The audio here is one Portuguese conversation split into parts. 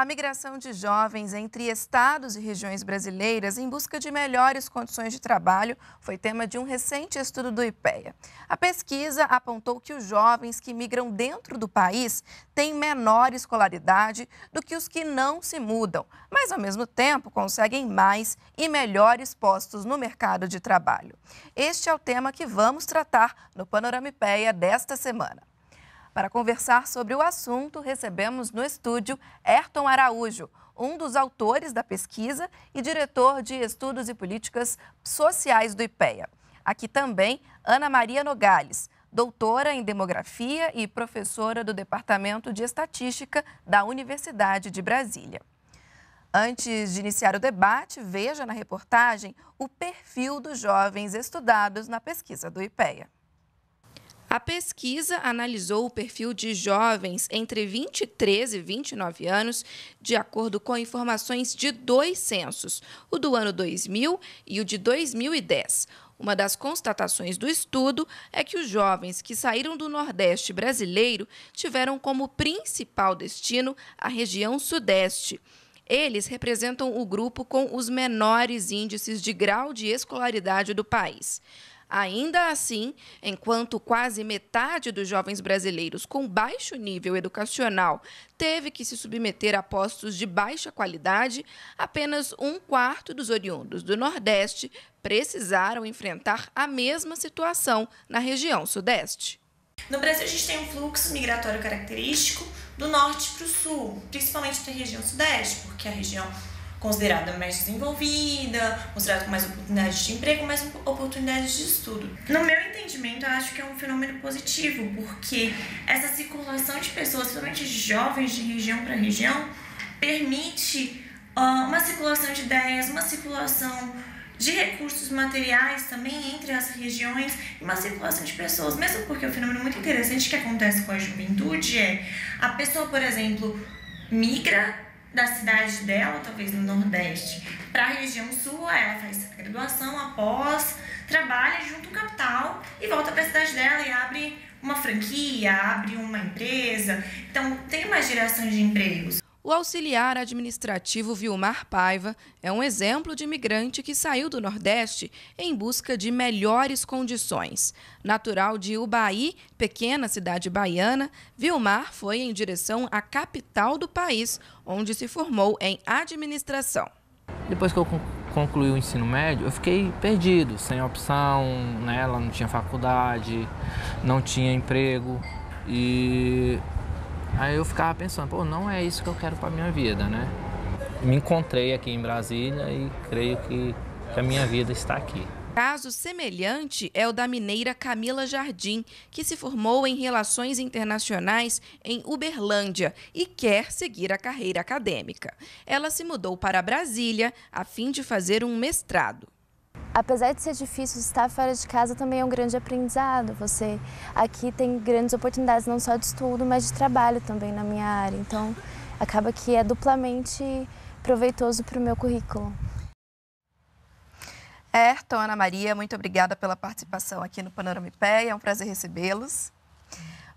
a migração de jovens entre estados e regiões brasileiras em busca de melhores condições de trabalho foi tema de um recente estudo do IPEA. A pesquisa apontou que os jovens que migram dentro do país têm menor escolaridade do que os que não se mudam, mas ao mesmo tempo conseguem mais e melhores postos no mercado de trabalho. Este é o tema que vamos tratar no Panorama IPEA desta semana. Para conversar sobre o assunto, recebemos no estúdio Ayrton Araújo, um dos autores da pesquisa e diretor de Estudos e Políticas Sociais do IPEA. Aqui também Ana Maria Nogales, doutora em Demografia e professora do Departamento de Estatística da Universidade de Brasília. Antes de iniciar o debate, veja na reportagem o perfil dos jovens estudados na pesquisa do IPEA. A pesquisa analisou o perfil de jovens entre 23 e 29 anos, de acordo com informações de dois censos, o do ano 2000 e o de 2010. Uma das constatações do estudo é que os jovens que saíram do Nordeste brasileiro tiveram como principal destino a região Sudeste. Eles representam o grupo com os menores índices de grau de escolaridade do país. Ainda assim, enquanto quase metade dos jovens brasileiros com baixo nível educacional teve que se submeter a postos de baixa qualidade, apenas um quarto dos oriundos do Nordeste precisaram enfrentar a mesma situação na região Sudeste. No Brasil, a gente tem um fluxo migratório característico do norte para o sul, principalmente da região sudeste, porque a região considerada mais desenvolvida, considerada com mais oportunidades de emprego, mais oportunidades de estudo. No meu entendimento, eu acho que é um fenômeno positivo, porque essa circulação de pessoas, principalmente jovens de região para região, permite uh, uma circulação de ideias, uma circulação de recursos materiais também entre as regiões e uma circulação de pessoas. Mesmo porque o é fenômeno muito interessante que acontece com a juventude é a pessoa, por exemplo, migra da cidade dela, talvez no Nordeste, para a região sul, ela faz graduação após, trabalha junto com o capital e volta para a cidade dela e abre uma franquia, abre uma empresa. Então, tem uma geração de empregos. O auxiliar administrativo Vilmar Paiva é um exemplo de imigrante que saiu do Nordeste em busca de melhores condições. Natural de Ubaí, pequena cidade baiana, Vilmar foi em direção à capital do país, onde se formou em administração. Depois que eu concluí o ensino médio, eu fiquei perdido, sem opção, né? ela não tinha faculdade, não tinha emprego e Aí eu ficava pensando, pô, não é isso que eu quero para minha vida, né? Me encontrei aqui em Brasília e creio que, que a minha vida está aqui. Caso semelhante é o da mineira Camila Jardim, que se formou em Relações Internacionais em Uberlândia e quer seguir a carreira acadêmica. Ela se mudou para Brasília a fim de fazer um mestrado apesar de ser difícil, estar fora de casa também é um grande aprendizado. Você aqui tem grandes oportunidades, não só de estudo, mas de trabalho também na minha área. Então, acaba que é duplamente proveitoso para o meu currículo. Ayrton, Ana Maria, muito obrigada pela participação aqui no Panorama IPEA. É um prazer recebê-los.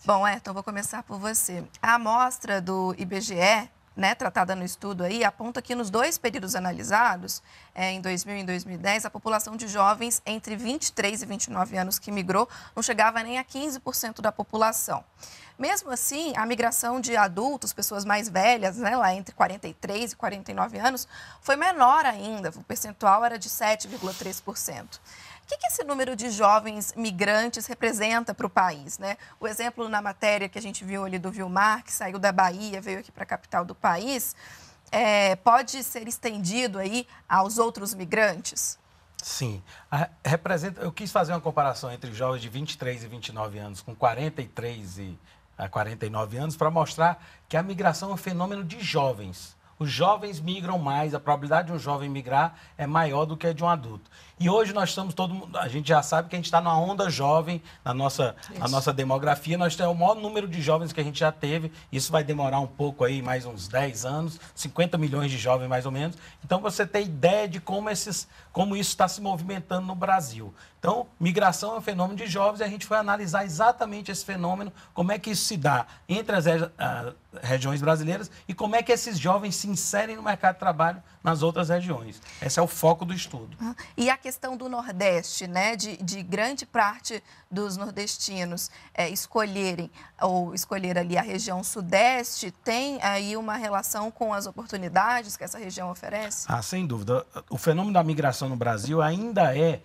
Bom, Ayrton, vou começar por você. A amostra do IBGE né, tratada no estudo aí aponta que nos dois períodos analisados, é, em 2000 e 2010, a população de jovens entre 23 e 29 anos que migrou não chegava nem a 15% da população. Mesmo assim, a migração de adultos, pessoas mais velhas, né, lá entre 43 e 49 anos, foi menor ainda, o percentual era de 7,3%. O que, que esse número de jovens migrantes representa para o país? Né? O exemplo na matéria que a gente viu ali do Vilmar, que saiu da Bahia, veio aqui para a capital do país, é, pode ser estendido aí aos outros migrantes? Sim. A, representa, eu quis fazer uma comparação entre jovens de 23 e 29 anos com 43 e ah, a 49 anos para mostrar que a migração é um fenômeno de jovens os jovens migram mais, a probabilidade de um jovem migrar é maior do que a de um adulto. E hoje nós estamos todo mundo, a gente já sabe que a gente está numa onda jovem, na nossa, na nossa demografia, nós temos o maior número de jovens que a gente já teve, isso vai demorar um pouco aí, mais uns 10 anos, 50 milhões de jovens mais ou menos. Então você tem ideia de como esses como isso está se movimentando no Brasil. Então, migração é um fenômeno de jovens e a gente foi analisar exatamente esse fenômeno, como é que isso se dá entre as ah, regiões brasileiras e como é que esses jovens se inserem no mercado de trabalho nas outras regiões. Esse é o foco do estudo. Ah, e a questão do Nordeste, né, de, de grande parte dos nordestinos é, escolherem ou escolher ali a região Sudeste, tem aí uma relação com as oportunidades que essa região oferece? Ah, sem dúvida. O fenômeno da migração população no Brasil ainda é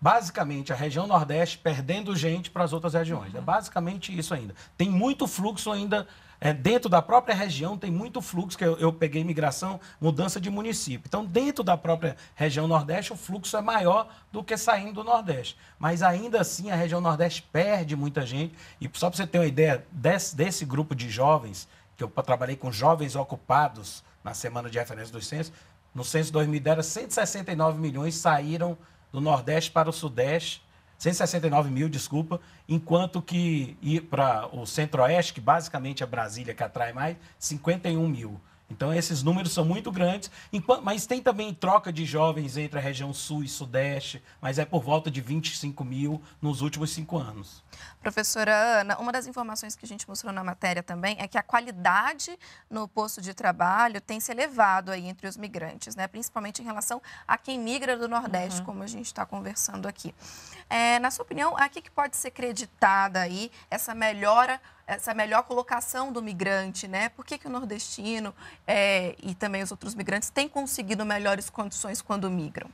basicamente a região Nordeste perdendo gente para as outras regiões. É basicamente isso ainda. Tem muito fluxo ainda. É, dentro da própria região tem muito fluxo, que eu, eu peguei imigração mudança de município. Então, dentro da própria região Nordeste, o fluxo é maior do que saindo do Nordeste. Mas ainda assim, a região Nordeste perde muita gente. E só para você ter uma ideia desse, desse grupo de jovens, que eu trabalhei com jovens ocupados na semana de referência dos censos, no censo 2010, 169 milhões saíram do Nordeste para o Sudeste, 169 mil, desculpa, enquanto que para o Centro-Oeste, que basicamente é Brasília que atrai mais, 51 mil. Então esses números são muito grandes, enquanto, mas tem também troca de jovens entre a região sul e sudeste, mas é por volta de 25 mil nos últimos cinco anos. Professora Ana, uma das informações que a gente mostrou na matéria também é que a qualidade no posto de trabalho tem se elevado aí entre os migrantes, né? principalmente em relação a quem migra do Nordeste, uhum. como a gente está conversando aqui. É, na sua opinião, a que, que pode ser creditada aí essa melhora essa melhor colocação do migrante, né? Por que, que o nordestino é, e também os outros migrantes têm conseguido melhores condições quando migram?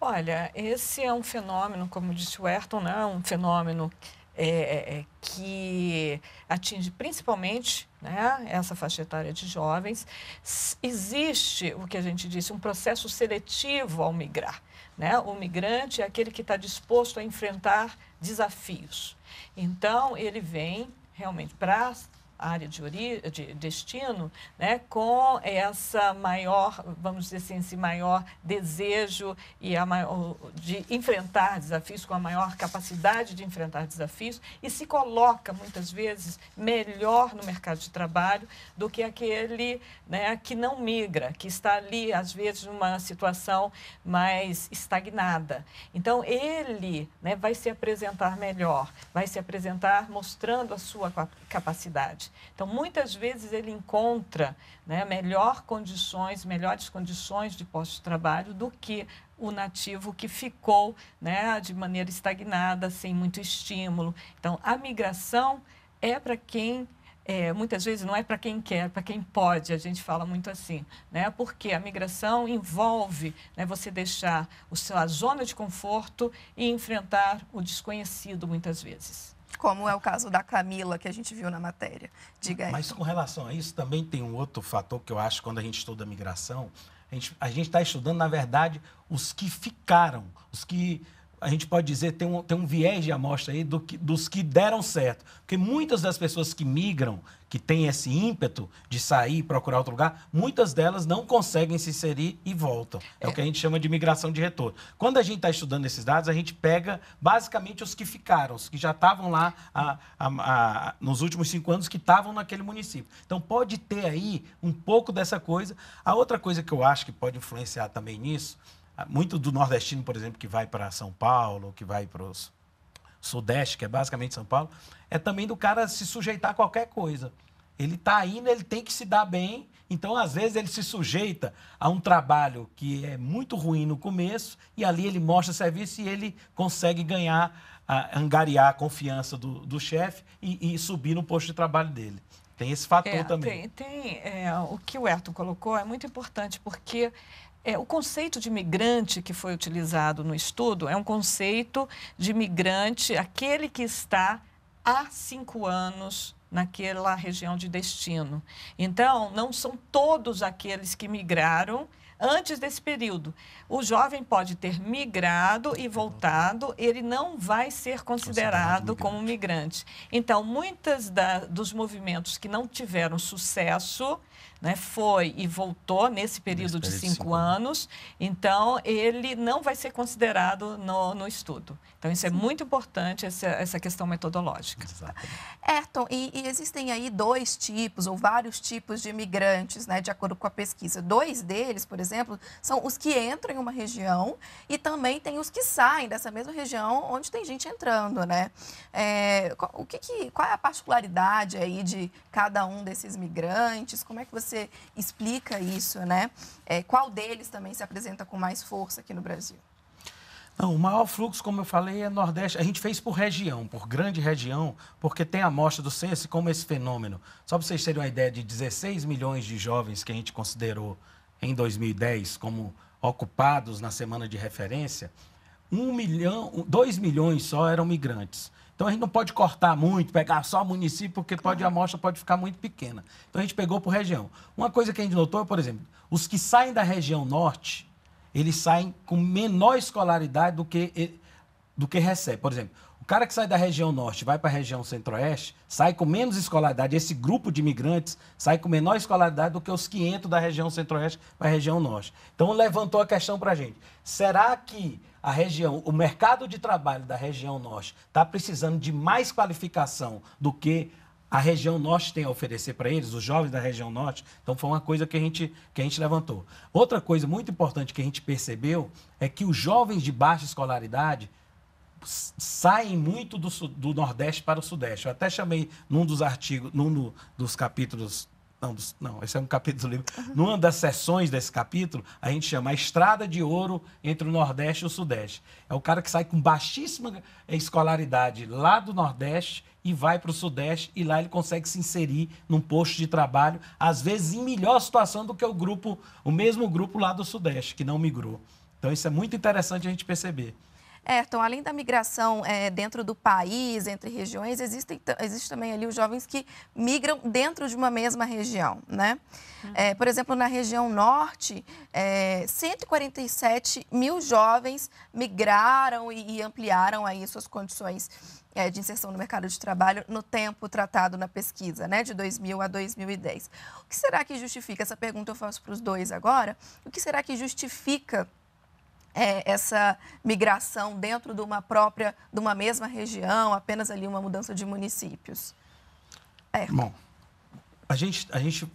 Olha, esse é um fenômeno, como disse o Ayrton, né? um fenômeno é, é, é que atinge principalmente né, essa faixa etária de jovens. Existe o que a gente disse, um processo seletivo ao migrar. Né? O migrante é aquele que está disposto a enfrentar desafios. Então, ele vem realmente para área de, ori, de destino, né, com essa maior, vamos dizer assim, esse maior desejo e a maior, de enfrentar desafios, com a maior capacidade de enfrentar desafios, e se coloca muitas vezes melhor no mercado de trabalho do que aquele né, que não migra, que está ali, às vezes, numa situação mais estagnada. Então, ele né, vai se apresentar melhor, vai se apresentar mostrando a sua capacidade. Então, muitas vezes ele encontra né, melhor condições, melhores condições de posto de trabalho do que o nativo que ficou né, de maneira estagnada, sem muito estímulo. Então, a migração é para quem é, muitas vezes não é para quem quer, é para quem pode, a gente fala muito assim, né? Porque a migração envolve né, você deixar a sua zona de conforto e enfrentar o desconhecido muitas vezes como é o caso da Camila, que a gente viu na matéria. Diga aí. Mas com relação a isso, também tem um outro fator que eu acho quando a gente estuda a migração. A gente está estudando, na verdade, os que ficaram, os que a gente pode dizer, tem um, tem um viés de amostra aí do que, dos que deram certo. Porque muitas das pessoas que migram, que têm esse ímpeto de sair e procurar outro lugar, muitas delas não conseguem se inserir e voltam. É, é. o que a gente chama de migração de retorno. Quando a gente está estudando esses dados, a gente pega basicamente os que ficaram, os que já estavam lá a, a, a, nos últimos cinco anos, que estavam naquele município. Então pode ter aí um pouco dessa coisa. A outra coisa que eu acho que pode influenciar também nisso muito do nordestino, por exemplo, que vai para São Paulo, que vai para o Sudeste, que é basicamente São Paulo, é também do cara se sujeitar a qualquer coisa. Ele está indo, ele tem que se dar bem. Então, às vezes, ele se sujeita a um trabalho que é muito ruim no começo, e ali ele mostra serviço e ele consegue ganhar, a, angariar a confiança do, do chefe e, e, subir no posto de trabalho dele. Tem esse fator é, também. Tem, tem é, o que o Ayrton colocou é muito importante, porque é, o conceito de migrante que foi utilizado no estudo é um conceito de migrante, aquele que está há cinco anos naquela região de destino. Então, não são todos aqueles que migraram antes desse período. O jovem pode ter migrado e voltado, ele não vai ser considerado, como migrante. Então, muitas dos movimentos que não tiveram sucesso, né, foi e voltou nesse período, de cinco, anos, então ele não vai ser considerado no, no estudo. Então, isso é Sim. é muito importante, essa, essa questão metodológica. Ayrton, e, e, existem aí dois tipos ou vários tipos de imigrantes, né, de acordo com a pesquisa. Dois deles, por exemplo, exemplo, são os que entram em uma região e também tem os que saem dessa mesma região onde tem gente entrando, né? É, o que, que, qual é a particularidade aí de cada um desses migrantes? Como é que você explica isso, né? É, qual deles também se apresenta com mais força aqui no Brasil? Não, o maior fluxo, como eu falei, é Nordeste. A gente fez por região, por grande região, porque tem a amostra do censo como esse fenômeno. Só para vocês terem uma ideia de 16 milhões de jovens que a gente considerou em 2010 como ocupados na semana de referência, um milhão, dois milhões só eram migrantes. Então a gente não pode cortar muito, pegar só o município, porque pode, a amostra pode ficar muito pequena. Então a gente pegou por região. Uma coisa que a gente notou, por exemplo, os que saem da região norte, eles saem com menor escolaridade do que, do que recebem. Por exemplo, o cara que sai da região norte, vai para a região centro-oeste, sai com menos escolaridade. Esse grupo de imigrantes sai com menor escolaridade do que os 500 da região centro-oeste para a região norte. Então, levantou a questão para a gente. Será que a região, o mercado de trabalho da região norte está precisando de mais qualificação do que a região norte tem a oferecer para eles, os jovens da região norte? Então, foi uma coisa que a, gente, que a gente levantou. Outra coisa muito importante que a gente percebeu é que os jovens de baixa escolaridade saem muito do, do, Nordeste para o Sudeste. Eu até chamei num dos artigos, num dos capítulos. Não, dos, não, esse é um capítulo do livro. Uhum. Numa das sessões desse capítulo, a gente chama a estrada de ouro entre o Nordeste e o Sudeste. É o cara que sai com baixíssima escolaridade lá do Nordeste e vai para o Sudeste e lá ele consegue se inserir num posto de trabalho, às vezes em melhor situação do que o grupo, o mesmo grupo lá do Sudeste, que não migrou. Então isso é muito interessante a gente perceber. Ayrton, é, além da migração é, dentro do país, entre regiões, existem, existe também ali os jovens que migram dentro de uma mesma região, né? Uhum. É, por exemplo, na região norte, é, 147 mil jovens migraram e, e ampliaram aí suas condições é, de inserção no mercado de trabalho no tempo tratado na pesquisa, né, de 2000 a 2010. O que será que justifica? Essa pergunta eu faço para os dois agora. O que será que justifica é, essa migração dentro de uma própria, de uma mesma região, apenas ali uma mudança de municípios? É. Bom, a gente, a, gente,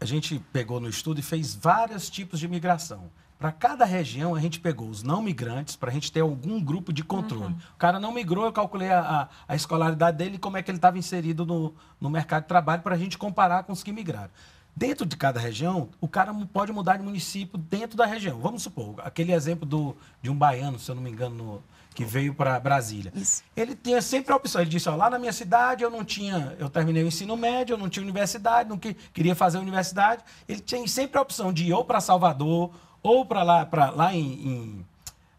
a gente pegou no estudo e fez vários tipos de migração. Para cada região, a gente pegou os não migrantes para a gente ter algum grupo de controle. Uhum. O cara não migrou, eu calculei a, a, a escolaridade dele e como é que ele estava inserido no, no mercado de trabalho para a gente comparar com os que migraram. Dentro de cada região, o cara pode mudar de município dentro da região. Vamos supor, aquele exemplo do, de um baiano, se eu não me engano, no, que veio para Brasília. Isso. Ele tinha sempre a opção. Ele disse: ó, lá na minha cidade eu não tinha, eu terminei o ensino médio, eu não tinha universidade, não que, queria fazer universidade. Ele tinha sempre a opção de ir ou para Salvador, ou para lá, lá em, em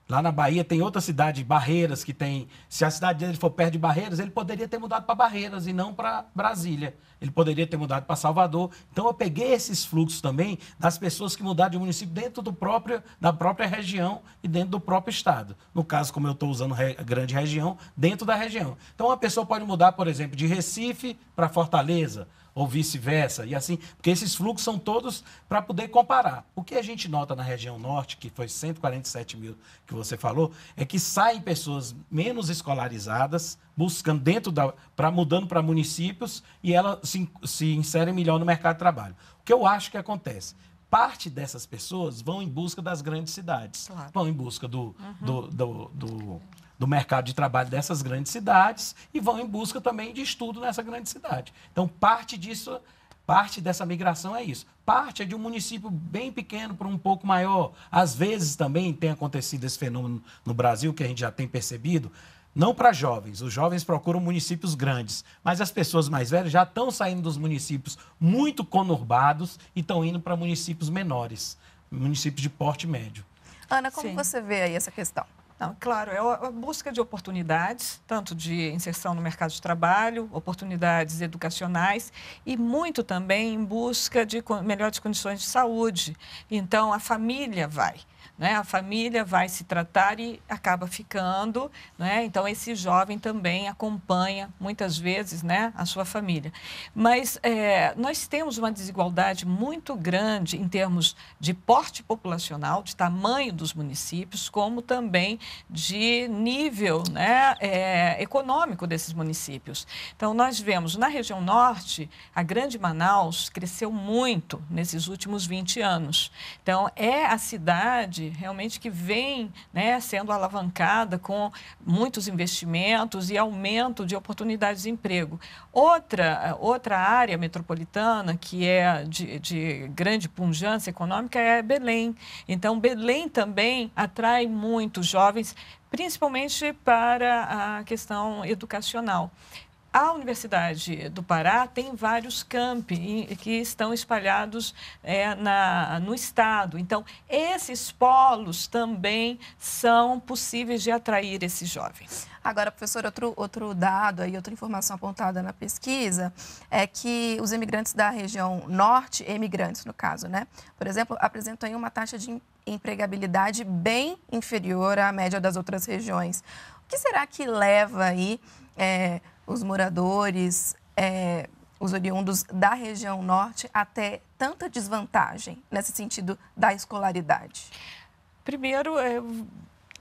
Lá na Bahia tem outra cidade, Barreiras, que tem. Se a cidade dele for perto de Barreiras, ele poderia ter mudado para Barreiras e não para Brasília. Ele poderia ter mudado para Salvador. Então eu peguei esses fluxos também das pessoas que mudaram de município dentro do próprio, da própria região e dentro do próprio estado. No caso, como eu estou usando re, grande região, dentro da região. Então uma pessoa pode mudar, por exemplo, de Recife para Fortaleza, ou vice-versa, e assim, porque esses fluxos são todos para poder comparar. O que a gente nota na região norte, que foi 147 mil que você falou, é que saem pessoas menos escolarizadas, buscando dentro da. Pra, mudando para municípios, e elas se, se inserem melhor no mercado de trabalho. O que eu acho que acontece? parte dessas pessoas vão em busca das grandes cidades. Claro. Vão em busca do, uhum. do, do, do do mercado de trabalho dessas grandes cidades e vão em busca também de estudo nessa grande cidade. Então, parte disso, parte dessa migração é isso. Parte é de um município bem pequeno para um pouco maior. Às vezes também tem acontecido esse fenômeno no Brasil, que a gente já tem percebido, não para jovens. Os jovens procuram municípios grandes, mas as pessoas mais velhas já estão saindo dos municípios muito conurbados e estão indo para municípios menores, municípios de porte médio. Ana, como Sim. você vê aí essa questão? Não, claro, é a busca de oportunidades, tanto de inserção no mercado de trabalho, oportunidades educacionais e muito também em busca de melhores condições de saúde. Então, a família vai né? A família vai se tratar e acaba ficando, né? Então esse jovem também acompanha muitas vezes, né, a sua família. Mas é, nós temos uma desigualdade muito grande em termos de porte populacional, de tamanho dos municípios, como também de nível, né, é, econômico desses municípios. Então nós vemos na região norte a grande Manaus cresceu muito nesses últimos 20 anos. Então é a cidade realmente que vem né, sendo alavancada com muitos investimentos e aumento de oportunidades de emprego. Outra, outra área metropolitana que é de, de grande pujança econômica é Belém. Então, Belém também atrai muitos jovens, principalmente para a questão educacional. A Universidade do Pará tem vários campi que estão espalhados é, na, no estado. Então, esses polos também são possíveis de atrair esses jovens. Agora, professor, outro, outro dado aí, outra informação apontada na pesquisa é que os imigrantes da região norte, emigrantes no caso, né? Por exemplo, apresentam uma taxa de empregabilidade bem inferior à média das outras regiões. O que será que leva aí... É, os moradores, é, os oriundos da região norte até tanta desvantagem nesse sentido da escolaridade? Primeiro, é,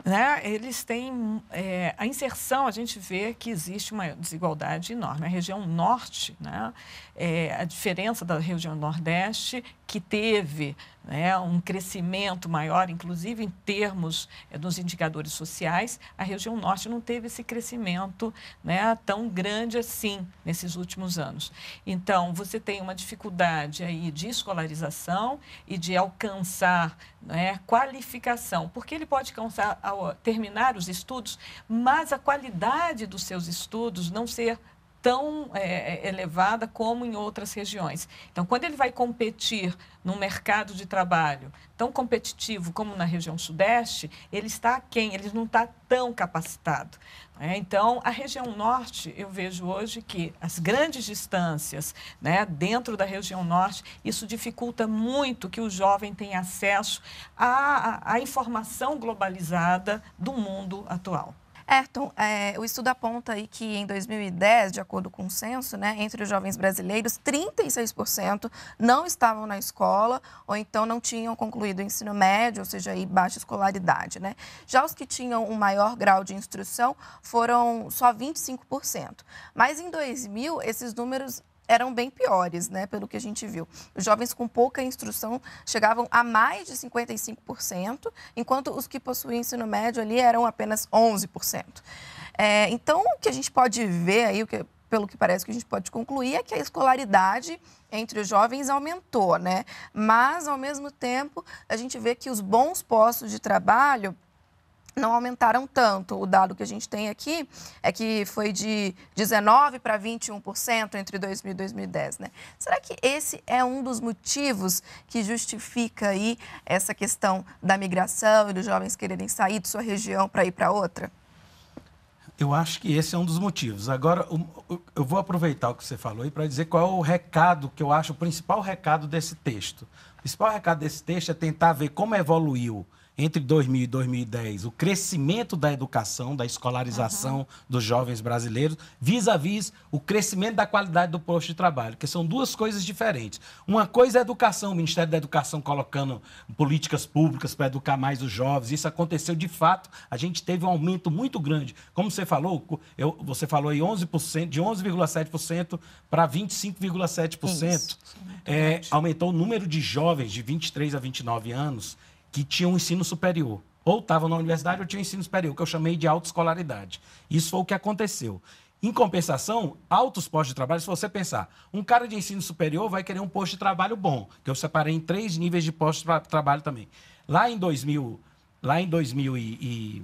né, eles têm é, a inserção, a gente vê que existe uma desigualdade enorme. A região norte, né, é, a diferença da região nordeste, que teve né, um crescimento maior, inclusive em termos é, dos indicadores sociais, a região norte não teve esse crescimento né, tão grande assim nesses últimos anos. Então, você tem uma dificuldade aí de escolarização e de alcançar né, qualificação, porque ele pode alcançar, terminar os estudos, mas a qualidade dos seus estudos não ser tão é, é, elevada como em outras regiões. Então, quando ele vai competir num mercado de trabalho tão competitivo como na região sudeste, ele está quem? Ele não está tão capacitado. Né? Então, a região norte, eu vejo hoje que as grandes distâncias né, dentro da região norte, isso dificulta muito que o jovem tenha acesso à, à informação globalizada do mundo atual. Ayrton, é, é, o estudo aponta aí que em 2010, de acordo com o censo, né, entre os jovens brasileiros, 36% não estavam na escola ou então não tinham concluído o ensino médio, ou seja, aí baixa escolaridade. Né? Já os que tinham um maior grau de instrução foram só 25%. Mas em 2000, esses números eram bem piores, né, pelo que a gente viu. Os jovens com pouca instrução chegavam a mais de 55%, enquanto os que possuíam ensino médio ali eram apenas 11%. É, então, o que a gente pode ver aí, o que, pelo que parece que a gente pode concluir, é que a escolaridade entre os jovens aumentou, né? Mas, ao mesmo tempo, a gente vê que os bons postos de trabalho não aumentaram tanto. O dado que a gente tem aqui é que foi de 19% para 21% entre 2000 e 2010. Né? Será que esse é um dos motivos que justifica aí essa questão da migração e dos jovens quererem sair de sua região para ir para outra? Eu acho que esse é um dos motivos. Agora, eu vou aproveitar o que você falou aí para dizer qual é o recado que eu acho, o principal recado desse texto. O principal recado desse texto é tentar ver como evoluiu entre 2000 e 2010, o crescimento da educação, da escolarização uhum. dos jovens brasileiros, vis-à-vis o crescimento da qualidade do posto de trabalho, que são duas coisas diferentes. Uma coisa é a educação, o Ministério da Educação colocando políticas públicas para educar mais os jovens, isso aconteceu de fato, a gente teve um aumento muito grande. Como você falou, eu, você falou aí 11%, de 11,7% para 25,7%. É, é aumentou o número de jovens de 23 a 29 anos que tinham um ensino superior. Ou estavam na universidade ou tinham um ensino superior, que eu chamei de autoescolaridade. Isso foi o que aconteceu. Em compensação, altos postos de trabalho, se você pensar, um cara de ensino superior vai querer um posto de trabalho bom, que eu separei em três níveis de postos de trabalho também. Lá em 2000, lá em 2000 e, e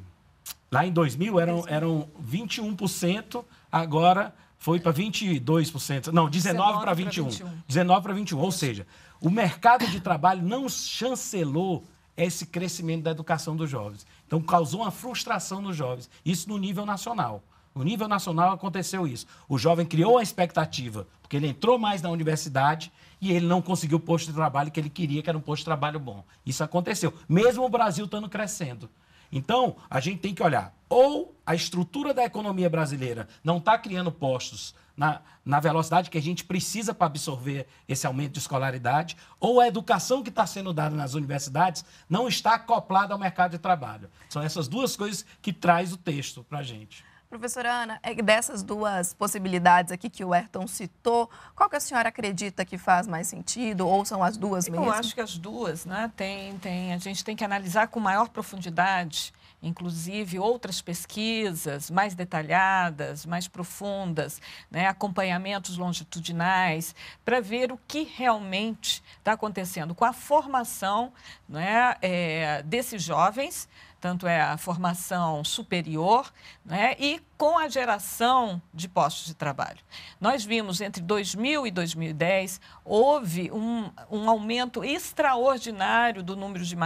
lá em 2000 eram eram 21%, agora foi para 22%, não, 19, para 21. 19 para 21, ou seja, o mercado de trabalho não chancelou esse crescimento da educação dos jovens. Então, causou uma frustração nos jovens, isso no nível nacional. No nível nacional aconteceu isso. O jovem criou a expectativa, porque ele entrou mais na universidade e ele não conseguiu o posto de trabalho que ele queria, que era um posto de trabalho bom. Isso aconteceu, mesmo o Brasil estando crescendo. Então, a gente tem que olhar ou a estrutura da economia brasileira não está criando postos na, na velocidade que a gente precisa para absorver esse aumento de escolaridade, ou a educação que está sendo dada nas universidades não está acoplada ao mercado de trabalho. São essas duas coisas que traz o texto para a gente. Professora Ana, é dessas duas possibilidades aqui que o Ayrton citou, qual que a senhora acredita que faz mais sentido ou são as duas mesmo? Eu acho que as duas, né? Tem, tem, a gente tem que analisar com maior profundidade, inclusive outras pesquisas mais detalhadas, mais profundas, né? acompanhamentos longitudinais, para ver o que realmente está acontecendo com a formação né? É, desses jovens tanto é a formação superior, né, e com a geração de postos de trabalho. Nós vimos entre 2000 e 2010 houve um, um aumento extraordinário do número de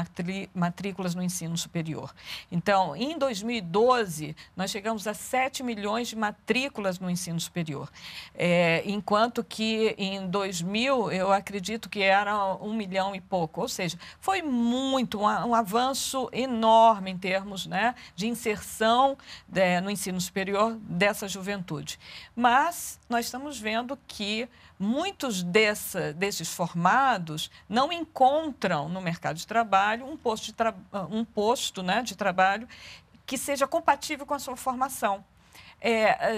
matrículas no ensino superior. Então, em 2012, nós chegamos a 7 milhões de matrículas no ensino superior, é, enquanto que em 2000 eu acredito que era um milhão e pouco, ou seja, foi muito, um, um avanço enorme forma em termos né, de inserção de, é, no ensino superior dessa juventude. Mas nós estamos vendo que muitos dessa, desses formados não encontram no mercado de trabalho um posto, de, tra um posto né, de trabalho que seja compatível com a sua formação. É,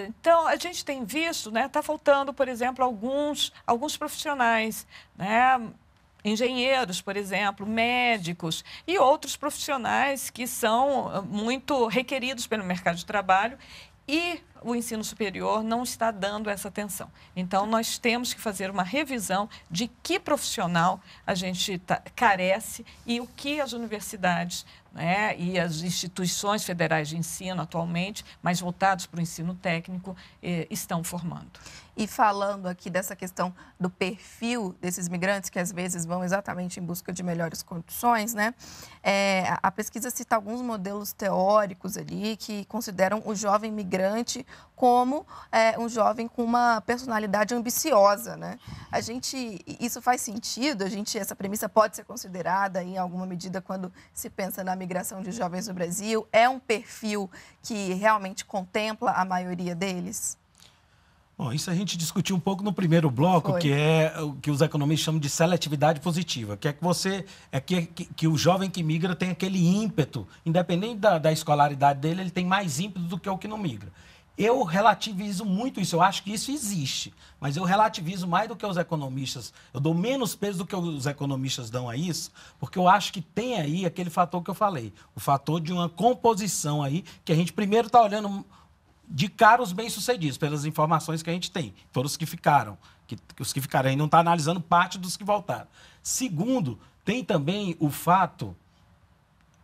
é então, a gente tem visto, está né, tá faltando, por exemplo, alguns, alguns profissionais, né, engenheiros, por exemplo, médicos e outros profissionais que são ah, muito requeridos pelo mercado de trabalho e o ensino superior não está dando essa atenção. Então, nós temos que fazer uma revisão de que profissional a gente tá, carece e o que as universidades né, e as instituições federais de ensino atualmente, mais voltados para o ensino técnico, eh, estão formando. E falando aqui dessa questão do perfil desses migrantes que às vezes vão exatamente em busca de melhores condições, né? É, a pesquisa cita alguns modelos teóricos ali que consideram o jovem migrante como é, um jovem com uma personalidade ambiciosa, né? A gente, isso faz sentido, a gente, essa premissa pode ser considerada em alguma medida quando se pensa na migração de jovens no Brasil, é um perfil que realmente contempla a maioria deles? Bom, isso a gente discutiu um pouco no primeiro bloco, Foi. que é o que os economistas chamam de seletividade positiva, que é que você é que, que, que o jovem que migra tem aquele ímpeto, independente da, da escolaridade dele, ele tem mais ímpeto do que o que não migra. Eu relativizo muito isso, eu acho que isso existe, mas eu relativizo mais do que os economistas, eu dou menos peso do que os economistas dão a isso, porque eu acho que tem aí aquele fator que eu falei, o fator de uma composição aí, que a gente primeiro está olhando de cara os bem-sucedidos, pelas informações que a gente tem, foram os que ficaram, que, que os que ficaram, ainda não está analisando parte dos que voltaram. Segundo, tem também o fato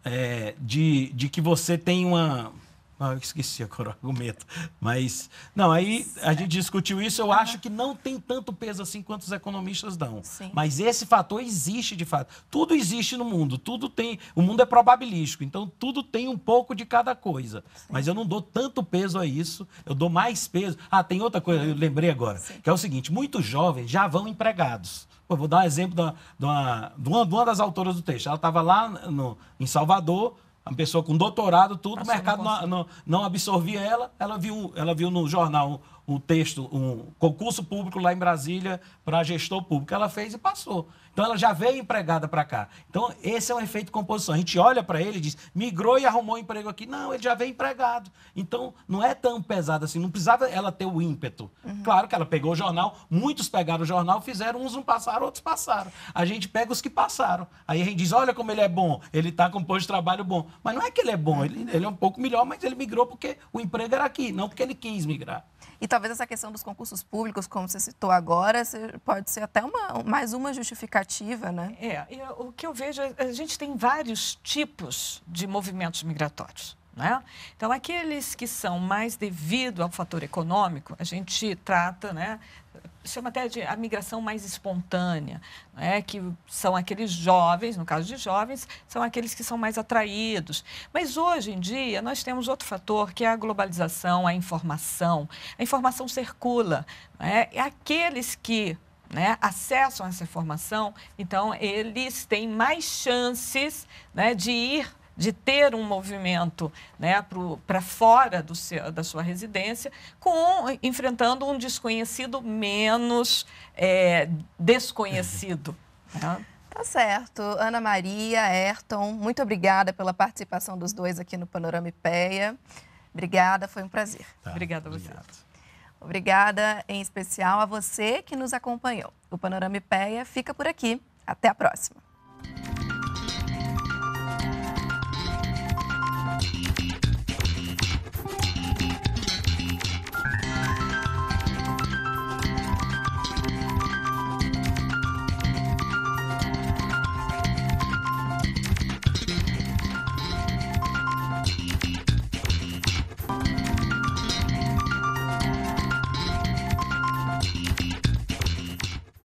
é, de, de que você tem uma ah, eu esqueci agora o argumento. Mas, não, aí a gente discutiu isso. Eu acho que não tem tanto peso assim quanto os economistas dão. Sim. Mas esse fator existe de fato. Tudo existe no mundo. Tudo tem. O mundo é probabilístico. Então, tudo tem um pouco de cada coisa. Sim. Mas eu não dou tanto peso a isso. Eu dou mais peso. Ah, tem outra coisa, eu lembrei agora. Sim. Que é o seguinte: muitos jovens já vão empregados. Pô, vou dar um exemplo de uma, de, uma, de uma das autoras do texto. Ela estava lá no, em Salvador uma pessoa com doutorado, tudo, o mercado não, não, não, absorvia ela. Ela viu, ela viu no jornal um, um texto, um concurso público lá em Brasília para gestor público. Ela fez e passou. Então ela já veio empregada para cá. Então esse é um efeito de composição. A gente olha para ele e diz: migrou e arrumou um emprego aqui. Não, ele já veio empregado. Então não é tão pesado assim. Não precisava ela ter o ímpeto. Uhum. Claro que ela pegou o jornal, muitos pegaram o jornal, fizeram, uns não passaram, outros passaram. A gente pega os que passaram. Aí a gente diz: olha como ele é bom, ele está com um posto de trabalho bom. Mas não é que ele é bom, ele, ele é um pouco melhor, mas ele migrou porque o emprego era aqui, não porque ele quis migrar. E talvez essa questão dos concursos públicos, como você citou agora, pode ser até uma, mais uma justificativa né? É, eu, o que eu vejo, é, a gente tem vários tipos de movimentos migratórios. Né? Então, aqueles que são mais devido ao fator econômico, a gente trata, né, chama até de a migração mais espontânea, né, que são aqueles jovens, no caso de jovens, são aqueles que são mais atraídos. Mas hoje em dia nós temos outro fator que é a globalização, a informação. A informação circula. Né? E aqueles que né, acessam essa informação, então eles têm mais chances né, de ir de ter um movimento né, para fora do seu, da sua residência, com enfrentando um desconhecido menos é, desconhecido. Né? Tá certo. Ana Maria, Ayrton, muito obrigada pela participação dos dois aqui no Panorama IPEA. Obrigada, foi um prazer. Tá, obrigada a você. Obrigado. Obrigada em especial a você que nos acompanhou. O Panorama IPEA fica por aqui. Até a próxima.